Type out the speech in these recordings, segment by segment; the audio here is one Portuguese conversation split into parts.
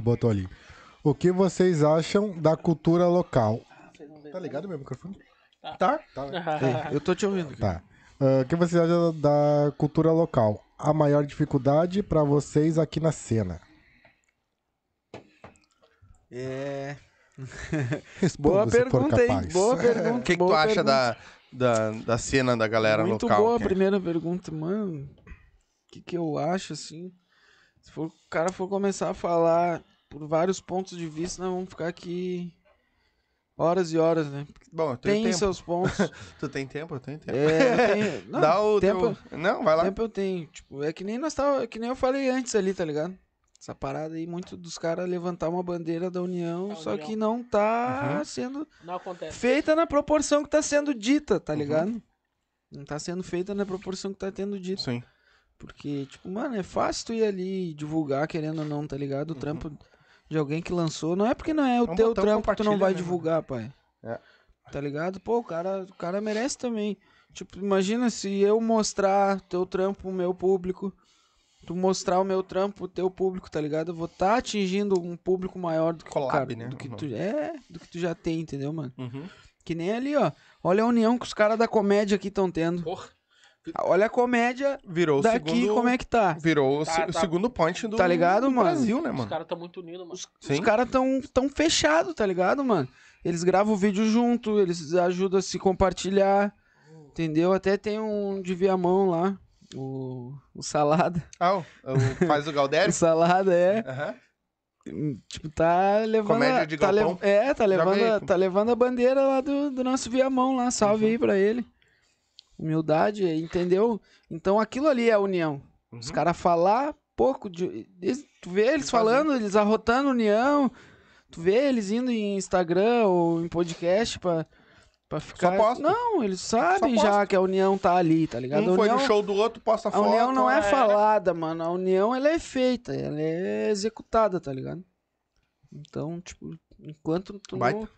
botou ali. O que vocês acham da cultura local? Tá ligado meu microfone? Tá. Tá? tá. tá. Eu tô te ouvindo. Aqui. Tá. Uh, o que vocês acham da cultura local? A maior dificuldade para vocês aqui na cena? É. boa pergunta, hein? Boa pergunta. O que, que tu acha da, da, da cena da galera Muito local? Muito boa a primeira pergunta, mano. O que, que eu acho, assim? Se for, o cara for começar a falar por vários pontos de vista, nós vamos ficar aqui horas e horas, né? Bom, tem tempo. seus pontos. tu tem tempo? Eu tenho tempo. É, tenho... Não, Dá o tempo. Teu... Não, vai lá. Tempo eu tenho. Tipo, é que nem nós tava, é que nem eu falei antes ali, tá ligado? Essa parada aí, muito dos caras levantar uma bandeira da União, só União. que não tá uhum. sendo não feita na proporção que tá sendo dita, tá uhum. ligado? Não tá sendo feita na proporção que tá tendo dito. Sim. Porque, tipo, mano, é fácil tu ir ali e divulgar, querendo ou não, tá ligado? O uhum. trampo de alguém que lançou. Não é porque não é o é teu trampo que tu não vai né, mesmo. divulgar, pai. É. Tá ligado? Pô, o cara, o cara merece também. Tipo, imagina se eu mostrar teu trampo pro meu público. Tu mostrar o meu trampo pro teu público, tá ligado? Eu vou tá atingindo um público maior do que, Collab, cara, né? do que uhum. tu é, do que tu já tem, entendeu, mano? Uhum. Que nem ali, ó. Olha a união que os caras da comédia aqui estão tendo. Porra. Olha a comédia virou daqui, segundo, como é que tá? Virou o, tá, tá. o segundo point do, tá ligado, do mano? Brasil, né, mano? Os caras tão muito unidos, mano. Os, os caras tão, tão fechados, tá ligado, mano? Eles gravam o vídeo junto, eles ajudam a se compartilhar, entendeu? Até tem um de Viamão lá, o, o Salada. Ah, o, o faz o Galdério? o Salada, é. Uhum. Tipo, tá levando. Comédia de tá le... É, tá levando, tá levando a bandeira lá do, do nosso Viamão lá. Salve uhum. aí pra ele. Humildade, entendeu? Então aquilo ali é a união. Uhum. Os caras falar pouco de. Eles, tu vê eles falando, eles arrotando união. Tu vê eles indo em Instagram ou em podcast pra, pra ficar. Não, eles sabem já que a união tá ali, tá ligado? Um a foi no show do outro, posta a foto. A união não é, é falada, mano. A união ela é feita, ela é executada, tá ligado? Então, tipo, enquanto tu Baita. não.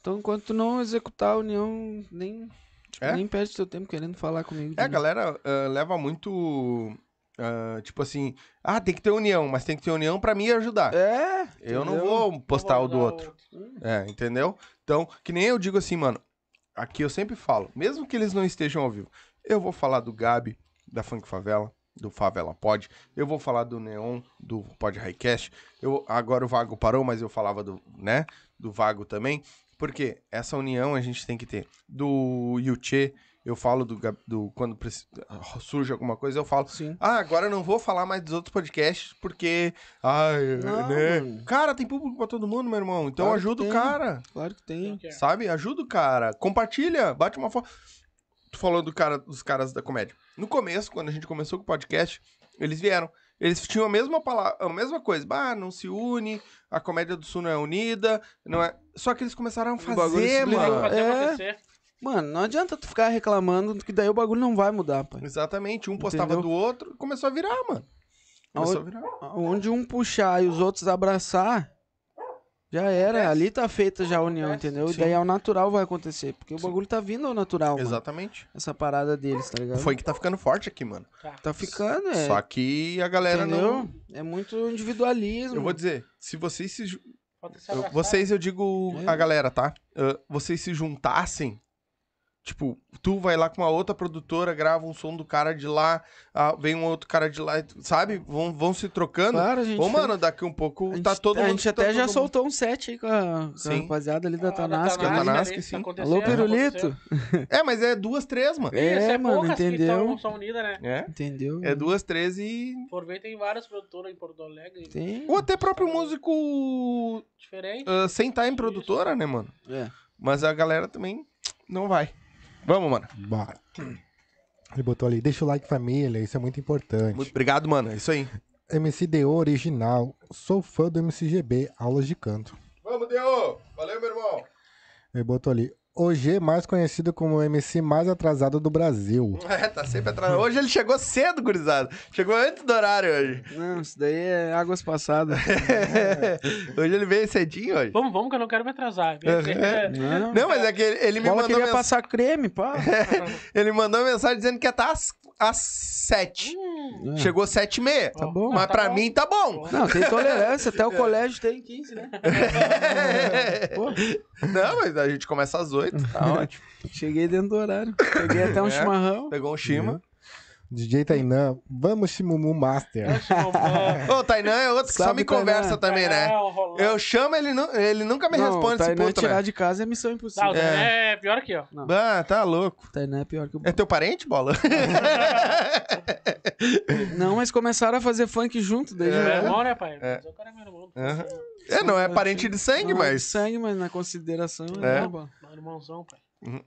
Então, enquanto tu não executar a união, nem Tipo, é? nem perde seu tempo querendo falar comigo. É, a galera uh, leva muito. Uh, tipo assim, ah, tem que ter união, mas tem que ter união para me ajudar. É. Eu não vou postar vou o do outro. outro. Hum. É, entendeu? Então, que nem eu digo assim, mano. Aqui eu sempre falo, mesmo que eles não estejam ao vivo, eu vou falar do Gabi, da Funk Favela, do Favela Pod, eu vou falar do Neon, do Pod Highcast, eu, agora o Vago parou, mas eu falava do, né, do Vago também. Porque essa união a gente tem que ter. Do Yuchê, eu falo do, do quando surge alguma coisa, eu falo. Sim. Ah, agora eu não vou falar mais dos outros podcasts, porque. Ai, não, né? Cara, tem público pra todo mundo, meu irmão. Então claro ajuda o cara. Claro que tem. É? Sabe? Ajuda o cara. Compartilha, bate uma foto. Tu falou do cara, dos caras da comédia. No começo, quando a gente começou com o podcast, eles vieram. Eles tinham a mesma palavra, a mesma coisa. Bah, não se une, a comédia do sul não é unida, não é. Só que eles começaram a fazer, mano. É... Mano, não adianta tu ficar reclamando que daí o bagulho não vai mudar, pai. Exatamente, um postava Entendeu? do outro, começou a virar, mano. Começou a virar. Onde um puxar e os outros abraçar, já era, ali tá feita já a união, entendeu? Sim. E daí ao natural vai acontecer, porque Sim. o bagulho tá vindo ao natural. Mano. Exatamente. Essa parada deles, tá ligado? Foi que tá ficando forte aqui, mano. Tá, tá ficando, é. Só que a galera entendeu? não. É muito individualismo. Eu vou dizer, se vocês se. vocês, eu digo é. a galera, tá? Uh, vocês se juntassem Tipo, tu vai lá com uma outra produtora, grava um som do cara de lá, ah, vem um outro cara de lá, sabe? Vão, vão se trocando. Claro, gente. Ô, mano, daqui um pouco tá gente, tá todo a mundo. A gente até tá já soltou um set aí com a, com a rapaziada ali da ah, Tanasca. Da Tanasca, né? sim. Tá Alô, Pirulito. é, mas é duas, três, mano. É, é, é mano, entendeu? né? É? Entendeu? É duas, três e. Por ver, tem várias produtoras em Porto Alegre. Tem. Ou até próprio músico. Diferente. Uh, sem estar tá em produtora, né, mano? É. Mas a galera também não vai. Vamos, mano. Bora. Ele botou ali, deixa o like, família, isso é muito importante. Muito obrigado, mano. É isso aí. MC Deo original. Sou fã do MCGB, aulas de canto. Vamos, DO! Valeu, meu irmão! Ele botou ali, OG, mais conhecido como o MC mais atrasado do Brasil. É, tá sempre atrasado. Hoje ele chegou cedo, gurizada. Chegou antes do horário hoje. Não, isso daí é águas passadas. hoje ele veio cedinho hoje. Vamos, vamos, que eu não quero me atrasar. É. Não. não, mas é que ele, ele me Bola mandou. queria mens... passar creme, pá. ele mandou mensagem dizendo que ia estar tá às às 7. Hum. É. Chegou às 7 e meia. Tá bom. Mas tá pra bom. mim tá bom. Não, tem tolerância. Até o é. colégio tem 15, né? É. Não, mas a gente começa às 8. Tá ótimo. Cheguei dentro do horário. Peguei até um é, chimarrão. Pegou um chima. Uhum. DJ Tainan. Vamos, Shimumu Master. Ô, oh, Tainan é outro que Sabe, só me Tainan? conversa também, né? É, eu chamo, ele, nu ele nunca me não, responde Tainan esse puto, tirar né? de casa é missão impossível. Não, é. é pior que eu. Não. Ah, tá louco. Tainan é pior que o É teu parente, Bola? não, mas começaram a fazer funk junto desde... É. Meu né, pai? É. O cara é meu irmão. É, não é parente de sangue, não mas... É de sangue, mas na consideração... É. é irmãozão, pai. Uhum.